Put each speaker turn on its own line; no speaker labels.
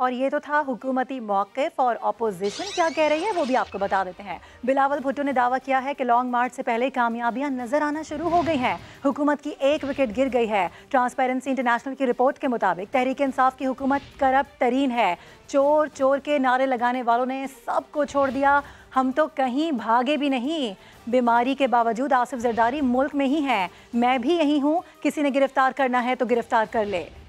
और ये तो था हुकूमती मौक़ और अपोजिशन क्या कह रही है वो भी आपको बता देते हैं बिलावल भुट्टो ने दावा किया है कि लॉन्ग मार्च से पहले कामयाबियां नज़र आना शुरू हो गई हैं हुकूमत की एक विकेट गिर गई है ट्रांसपेरेंसी इंटरनेशनल की रिपोर्ट के मुताबिक तहरीक इंसाफ की हुकूमत करप्ट तरीन है चोर चोर के नारे लगाने वालों ने सबको छोड़ दिया हम तो कहीं भागे भी नहीं बीमारी के बावजूद आसिफ जरदारी मुल्क में ही हैं मैं भी यहीं हूँ किसी ने गिरफ्तार करना है तो गिरफ्तार कर ले